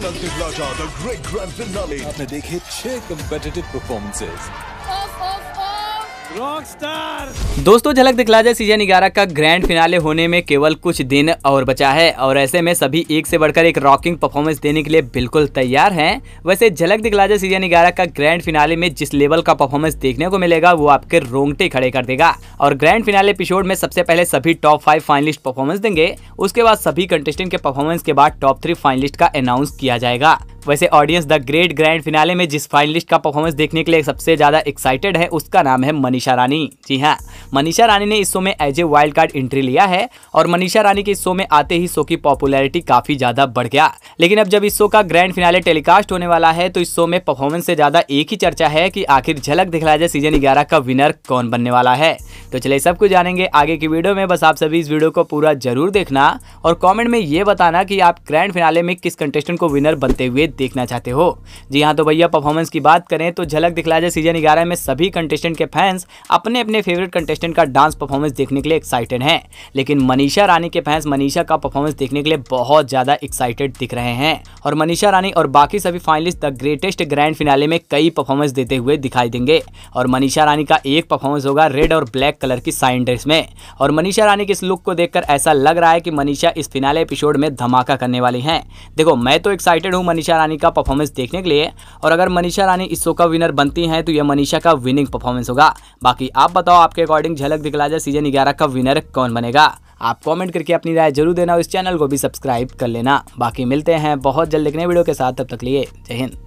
Anand Tiplaja, the great grand finale. आपने देखे छह कंपेटिटिव परफॉर्मेंसेस दोस्तों झलक दिखला जाए सीजन ग्यारह का ग्रैंड फिनाले होने में केवल कुछ दिन और बचा है और ऐसे में सभी एक से बढ़कर एक रॉकिंग परफॉर्मेंस देने के लिए बिल्कुल तैयार हैं वैसे झलक दिखला जाए सीजन ग्यारह का ग्रैंड फिनाले में जिस लेवल का परफॉर्मेंस देखने को मिलेगा वो आपके रोंगटे खड़े कर देगा और ग्रैंड फिनाले एपिसोड में सबसे पहले सभी टॉप फाइव फाइनलिस्ट परफॉर्मेंस देंगे उसके बाद सभी कंटेस्टेंट के परफॉर्मेंस के बाद टॉप थ्री फाइनलिस्ट का अनाउंस किया जाएगा वैसे audience the great grand finale में जिस फाइनलिस्ट का परफॉर्मेंस देखने के लिए सबसे ज़्यादा एक्साइटेड है उसका नाम है मनीषा रानी जी हाँ मनीषा रानी ने इस शो में as a wild card entry लिया है और मनीषा रानी के इस शो में आते ही शो की पॉपुलैरिटी काफी ज्यादा बढ़ गया लेकिन अब जब इस शो का ग्रैंड फिनाले टेलीकास्ट होने वाला है तो इस शो में परफॉर्मेंस से ज्यादा एक ही चर्चा है कि आखिर झलक दिखला जाए सीजन ग्यारह का विनर कौन बनने वाला है तो चलिए सब कुछ जानेंगे आगे की वीडियो में बस आप सभी इस वीडियो को पूरा जरूर देखना और कॉमेंट में ये बताना की आप ग्रैंड फिनाले में किस कंटेस्टेंट को विनर बनते हुए देखना चाहते हो जी हाँ तो भैया परफॉर्मेंस की बात करें तो झलक दिखला जाए सीजन ग्यारह में सभी कंटेस्टेंट के फैंस अपने अपने फेवरेट कंटेस्टेंट कंटेस्टेंट का डांस परफॉर्मेंस देखने के लिए एक्साइटेड हैं लेकिन मनीषा रानी के फैंस मनीषा का परफॉर्मेंस देखने के लिए बहुत ज़्यादा एक्साइटेड दिख रहे हैं और मनीषा रानी और बाकी सभी finalist the greatest grand finale में कई परफॉर्मेंस देते हुए दिखाई देंगे और मनीषा रानी का एक परफॉर्मेंस होगा रेड और ब्लैक कलर की साइन ड्रेस में और मनीषा रानी के इस लुक को देखकर ऐसा लग रहा है कि मनीषा इस फिनाले एपिसोड में धमाका करने वाली है देखो मैं तो एक्साइटेड हूँ मनीषा रानी का परफॉर्मेंस देखने के लिए और अगर मनीषा रानी इस शो का विनर बनती है तो यह मनीषा का विनिंग परफॉर्मेंस होगा बाकी आप बताओ आपके अकॉर्डिंग अकॉर्डिंग झलक दिखला जाए सीजन ग्यारह का विनर कौन बनेगा आप कमेंट करके अपनी राय जरूर देना और इस चैनल को भी सब्सक्राइब कर लेना बाकी मिलते हैं बहुत जल्द देखने वीडियो के साथ तब तक लिए जय हिंद